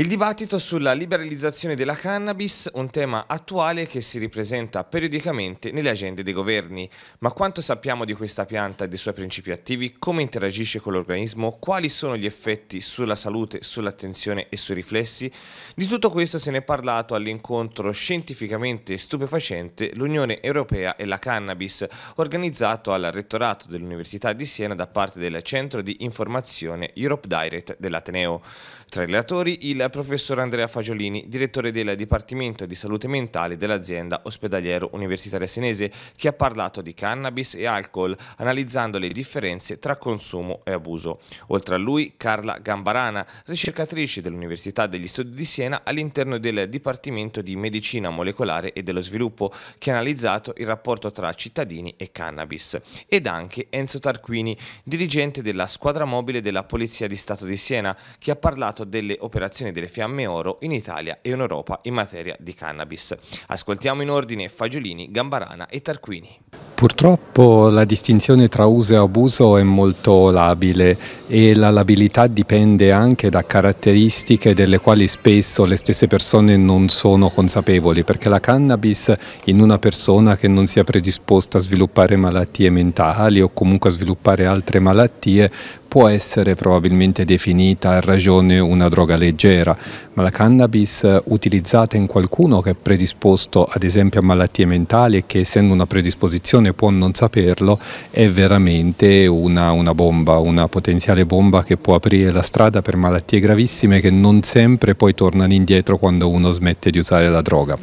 Il dibattito sulla liberalizzazione della cannabis, un tema attuale che si ripresenta periodicamente nelle agende dei governi. Ma quanto sappiamo di questa pianta e dei suoi principi attivi? Come interagisce con l'organismo? Quali sono gli effetti sulla salute, sull'attenzione e sui riflessi? Di tutto questo se ne è parlato all'incontro scientificamente stupefacente L'Unione Europea e la Cannabis, organizzato al Rettorato dell'Università di Siena da parte del Centro di Informazione Europe Direct dell'Ateneo. Tra i relatori il il professor Andrea Fagiolini, direttore del Dipartimento di Salute Mentale dell'azienda ospedaliero universitaria senese, che ha parlato di cannabis e alcol, analizzando le differenze tra consumo e abuso. Oltre a lui, Carla Gambarana, ricercatrice dell'Università degli Studi di Siena all'interno del Dipartimento di Medicina Molecolare e dello Sviluppo, che ha analizzato il rapporto tra cittadini e cannabis. Ed anche Enzo Tarquini, dirigente della squadra mobile della Polizia di Stato di Siena, che ha parlato delle operazioni posizione delle Fiamme Oro in Italia e in Europa in materia di cannabis. Ascoltiamo in ordine Fagiolini, Gambarana e Tarquini. Purtroppo la distinzione tra uso e abuso è molto labile e la labilità dipende anche da caratteristiche delle quali spesso le stesse persone non sono consapevoli perché la cannabis in una persona che non sia predisposta a sviluppare malattie mentali o comunque a sviluppare altre malattie può essere probabilmente definita a ragione una droga leggera, ma la cannabis utilizzata in qualcuno che è predisposto ad esempio a malattie mentali e che essendo una predisposizione può non saperlo, è veramente una, una bomba, una potenziale bomba che può aprire la strada per malattie gravissime che non sempre poi tornano indietro quando uno smette di usare la droga.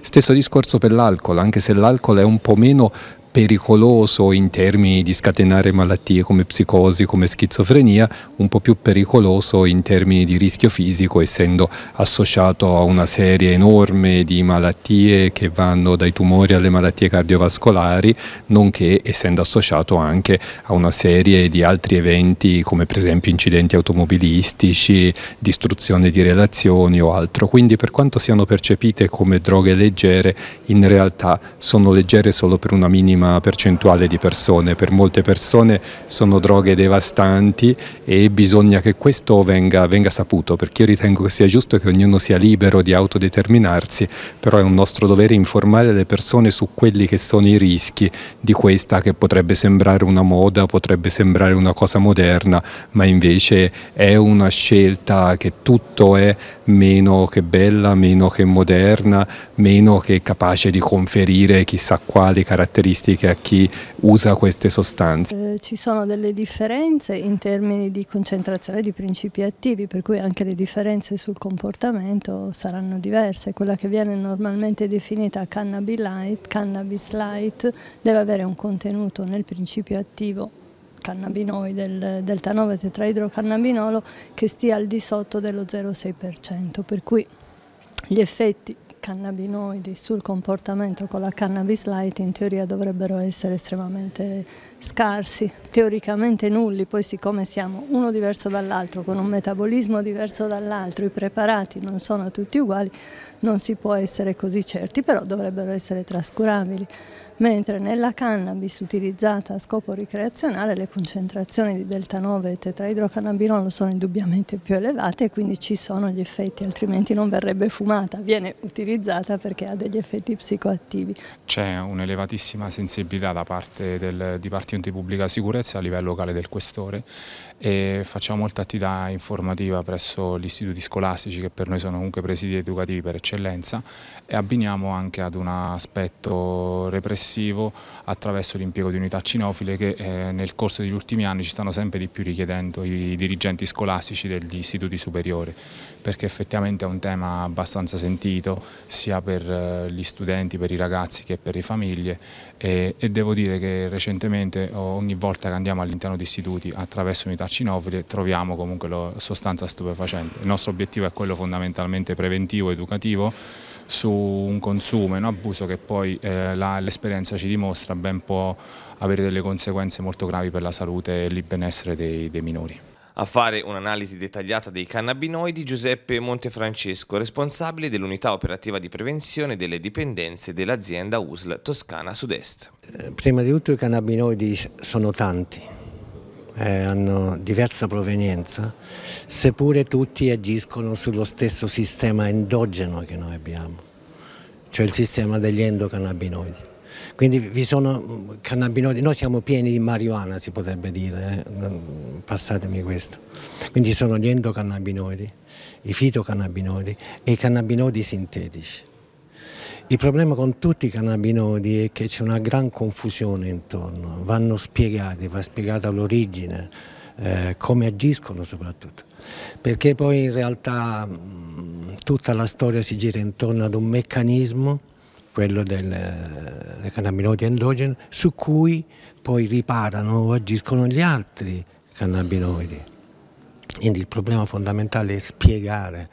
Stesso discorso per l'alcol, anche se l'alcol è un po' meno pericoloso in termini di scatenare malattie come psicosi, come schizofrenia, un po' più pericoloso in termini di rischio fisico essendo associato a una serie enorme di malattie che vanno dai tumori alle malattie cardiovascolari, nonché essendo associato anche a una serie di altri eventi come per esempio incidenti automobilistici, distruzione di relazioni o altro. Quindi per quanto siano percepite come droghe leggere, in realtà sono leggere solo per una minima piccolissima percentuale di persone, per molte persone sono droghe devastanti e bisogna che questo venga, venga saputo perché io ritengo che sia giusto che ognuno sia libero di autodeterminarsi, però è un nostro dovere informare le persone su quelli che sono i rischi di questa che potrebbe sembrare una moda, potrebbe sembrare una cosa moderna, ma invece è una scelta che tutto è meno che bella, meno che moderna, meno che capace di conferire chissà quali caratteristiche pratiche a chi usa queste sostanze? Eh, ci sono delle differenze in termini di concentrazione di principi attivi, per cui anche le differenze sul comportamento saranno diverse. Quella che viene normalmente definita cannabis light, cannabis light deve avere un contenuto nel principio attivo cannabinoide, del delta 9 tetraidrocannabinolo che stia al di sotto dello 0,6%, per cui gli effetti cannabinoidi sul comportamento con la cannabis light in teoria dovrebbero essere estremamente scarsi, teoricamente nulli, poi siccome siamo uno diverso dall'altro, con un metabolismo diverso dall'altro, i preparati non sono tutti uguali, non si può essere così certi, però dovrebbero essere trascurabili, mentre nella cannabis utilizzata a scopo ricreazionale le concentrazioni di delta 9 e tetraidrocannabinolo sono indubbiamente più elevate e quindi ci sono gli effetti, altrimenti non verrebbe fumata, viene utilizzata autorizzata perché ha degli effetti psicoattivi. C'è un'elevatissima sensibilità da parte del Dipartimento di Pubblica Sicurezza a livello locale del Questore e facciamo molta attività informativa presso gli istituti scolastici che per noi sono comunque presidi educativi per eccellenza e abbiniamo anche ad un aspetto repressivo attraverso l'impiego di unità cinofile che eh, nel corso degli ultimi anni ci stanno sempre di più richiedendo i dirigenti scolastici degli istituti superiori perché effettivamente è un tema abbastanza sentito sia per eh, gli studenti, per i ragazzi che per le famiglie e, e devo dire che recentemente ogni volta che andiamo all'interno di istituti attraverso unità cinofile troviamo comunque la sostanza stupefacente. Il nostro obiettivo è quello fondamentalmente preventivo, educativo su un consumo e un abuso che poi eh, l'esperienza ci dimostra ben può avere delle conseguenze molto gravi per la salute e il benessere dei, dei minori. A fare un'analisi dettagliata dei cannabinoidi Giuseppe Montefrancesco, responsabile dell'unità operativa di prevenzione delle dipendenze dell'azienda USL Toscana Sud-Est. Eh, prima di tutto i cannabinoidi sono tanti, eh, hanno diversa provenienza, seppure tutti agiscono sullo stesso sistema endogeno che noi abbiamo, cioè il sistema degli endocannabinoidi. Quindi vi sono mm, cannabinoidi, noi siamo pieni di marijuana si potrebbe dire, eh? Mm, passatemi questo. Quindi ci sono gli endocannabinoidi, i fitocannabinoidi e i cannabinoidi sintetici. Il problema con tutti i cannabinoidi è che c'è una gran confusione intorno, vanno spiegati, va spiegata l'origine, eh, come agiscono soprattutto, perché poi in realtà mm, tutta la storia si gira intorno ad un meccanismo quello del, eh, del cannabinoide endogeno, su cui poi riparano o agiscono gli altri cannabinoidi. Quindi il problema fondamentale è spiegare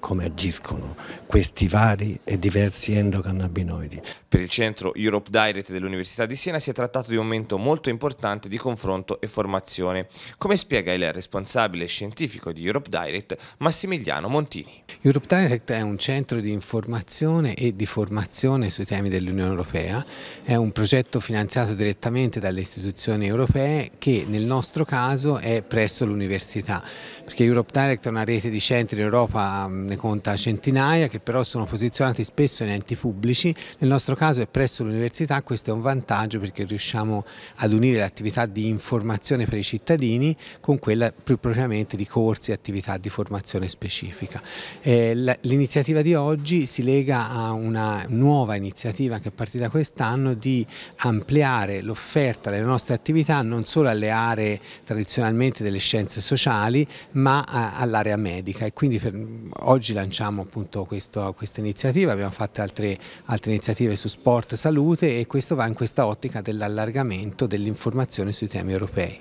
come agiscono questi vari e diversi endocannabinoidi. Per il centro Europe Direct dell'Università di Siena si è trattato di un momento molto importante di confronto e formazione, come spiega il responsabile scientifico di Europe Direct Massimiliano Montini. Europe Direct è un centro di informazione e di formazione sui temi dell'Unione Europea, è un progetto finanziato direttamente dalle istituzioni europee che nel nostro caso è presso l'università, perché Europe Direct è una rete di centri in Europa ne conta centinaia che però sono posizionati spesso in enti pubblici, nel nostro caso è presso l'università, questo è un vantaggio perché riusciamo ad unire l'attività di informazione per i cittadini con quella più propriamente di corsi e attività di formazione specifica. Eh, l'iniziativa di oggi si lega a una nuova iniziativa che è partita quest'anno di ampliare l'offerta delle nostre attività non solo alle aree tradizionalmente delle scienze sociali ma all'area medica e quindi per, oggi lanciamo appunto questo, questa iniziativa, abbiamo fatto altre, altre iniziative su sport e salute e questo va in questa ottica dell'allargamento dell'informazione sui temi europei.